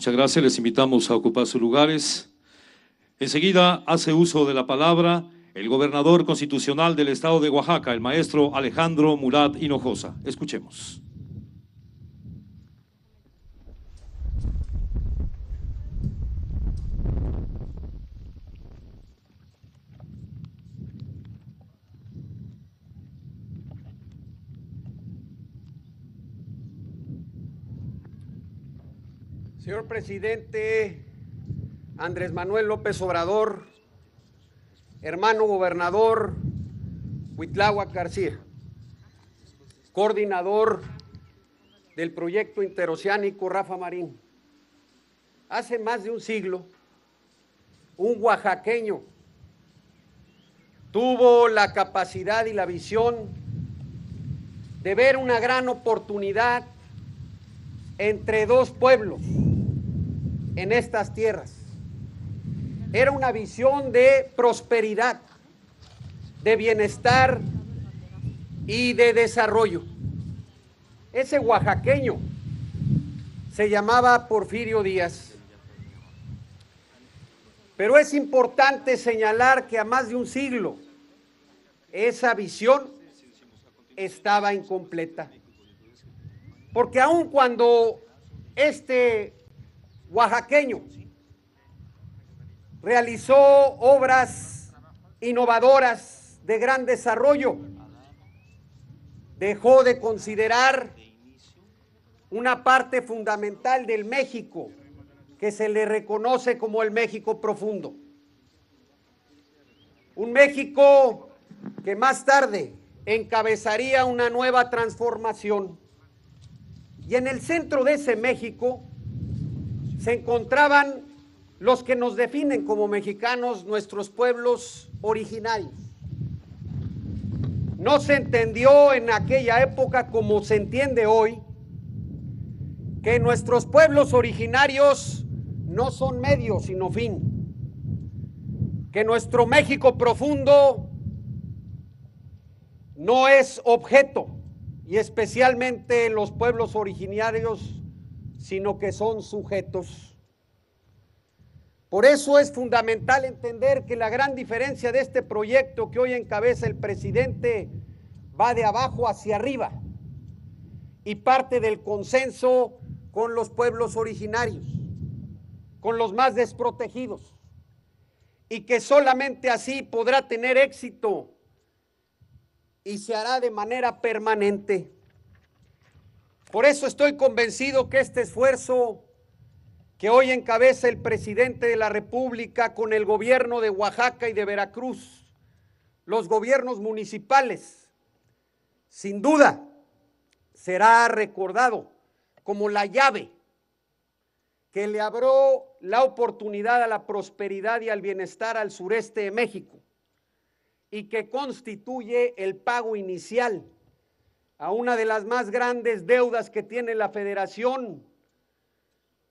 Muchas gracias, les invitamos a ocupar sus lugares. Enseguida hace uso de la palabra el gobernador constitucional del estado de Oaxaca, el maestro Alejandro Murat Hinojosa. Escuchemos. Señor presidente Andrés Manuel López Obrador, hermano gobernador Huitláhuac García, coordinador del proyecto interoceánico Rafa Marín. Hace más de un siglo, un oaxaqueño tuvo la capacidad y la visión de ver una gran oportunidad entre dos pueblos en estas tierras. Era una visión de prosperidad, de bienestar y de desarrollo. Ese oaxaqueño se llamaba Porfirio Díaz. Pero es importante señalar que a más de un siglo esa visión estaba incompleta. Porque aun cuando este oaxaqueño, realizó obras innovadoras de gran desarrollo, dejó de considerar una parte fundamental del México que se le reconoce como el México profundo. Un México que más tarde encabezaría una nueva transformación. Y en el centro de ese México se encontraban los que nos definen como mexicanos, nuestros pueblos originarios. No se entendió en aquella época como se entiende hoy que nuestros pueblos originarios no son medio sino fin, que nuestro México profundo no es objeto y especialmente los pueblos originarios sino que son sujetos. Por eso es fundamental entender que la gran diferencia de este proyecto que hoy encabeza el presidente va de abajo hacia arriba y parte del consenso con los pueblos originarios, con los más desprotegidos, y que solamente así podrá tener éxito y se hará de manera permanente. Por eso estoy convencido que este esfuerzo que hoy encabeza el presidente de la República con el gobierno de Oaxaca y de Veracruz, los gobiernos municipales, sin duda será recordado como la llave que le abrió la oportunidad a la prosperidad y al bienestar al sureste de México y que constituye el pago inicial a una de las más grandes deudas que tiene la federación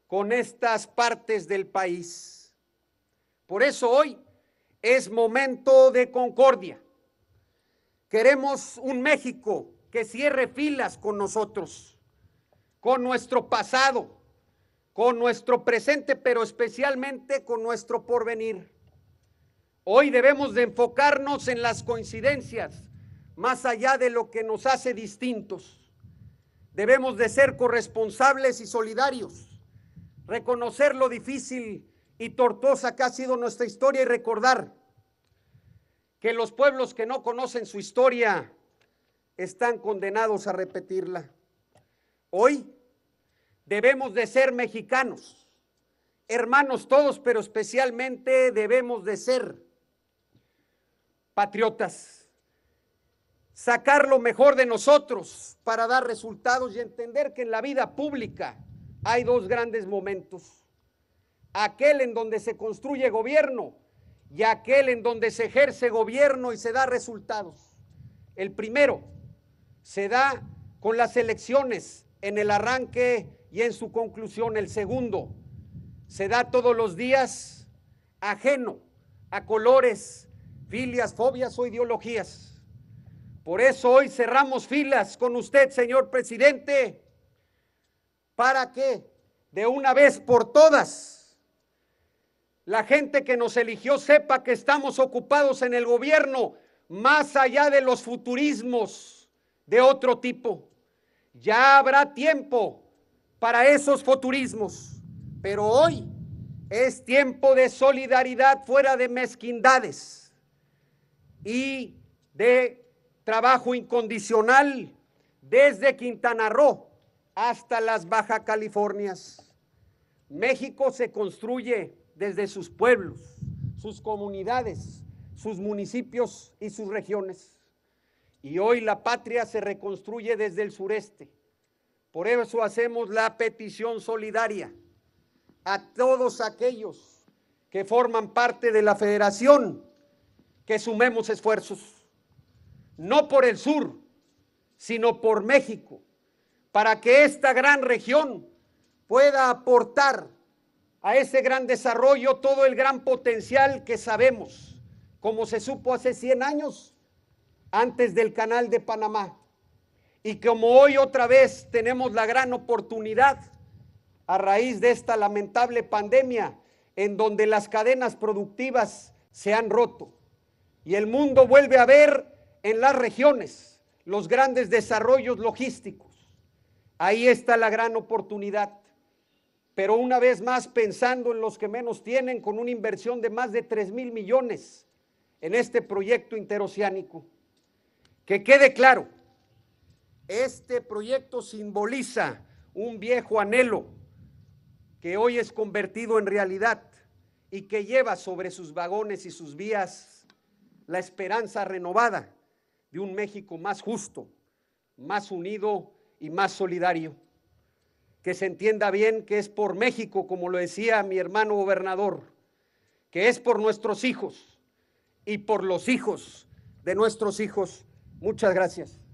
con estas partes del país. Por eso hoy es momento de concordia. Queremos un México que cierre filas con nosotros, con nuestro pasado, con nuestro presente, pero especialmente con nuestro porvenir. Hoy debemos de enfocarnos en las coincidencias más allá de lo que nos hace distintos. Debemos de ser corresponsables y solidarios, reconocer lo difícil y tortuosa que ha sido nuestra historia y recordar que los pueblos que no conocen su historia están condenados a repetirla. Hoy debemos de ser mexicanos, hermanos todos, pero especialmente debemos de ser patriotas sacar lo mejor de nosotros para dar resultados y entender que en la vida pública hay dos grandes momentos. Aquel en donde se construye gobierno y aquel en donde se ejerce gobierno y se da resultados. El primero se da con las elecciones en el arranque y en su conclusión. El segundo se da todos los días ajeno a colores, filias, fobias o ideologías. Por eso hoy cerramos filas con usted, señor presidente, para que de una vez por todas la gente que nos eligió sepa que estamos ocupados en el gobierno más allá de los futurismos de otro tipo. Ya habrá tiempo para esos futurismos, pero hoy es tiempo de solidaridad fuera de mezquindades y de trabajo incondicional desde Quintana Roo hasta las Baja Californias. México se construye desde sus pueblos, sus comunidades, sus municipios y sus regiones. Y hoy la patria se reconstruye desde el sureste. Por eso hacemos la petición solidaria a todos aquellos que forman parte de la federación, que sumemos esfuerzos no por el sur, sino por México, para que esta gran región pueda aportar a ese gran desarrollo todo el gran potencial que sabemos, como se supo hace 100 años antes del canal de Panamá. Y como hoy otra vez tenemos la gran oportunidad a raíz de esta lamentable pandemia en donde las cadenas productivas se han roto y el mundo vuelve a ver en las regiones los grandes desarrollos logísticos. Ahí está la gran oportunidad. Pero una vez más, pensando en los que menos tienen, con una inversión de más de 3 mil millones en este proyecto interoceánico. Que quede claro, este proyecto simboliza un viejo anhelo que hoy es convertido en realidad y que lleva sobre sus vagones y sus vías la esperanza renovada de un México más justo, más unido y más solidario. Que se entienda bien que es por México, como lo decía mi hermano gobernador, que es por nuestros hijos y por los hijos de nuestros hijos. Muchas gracias.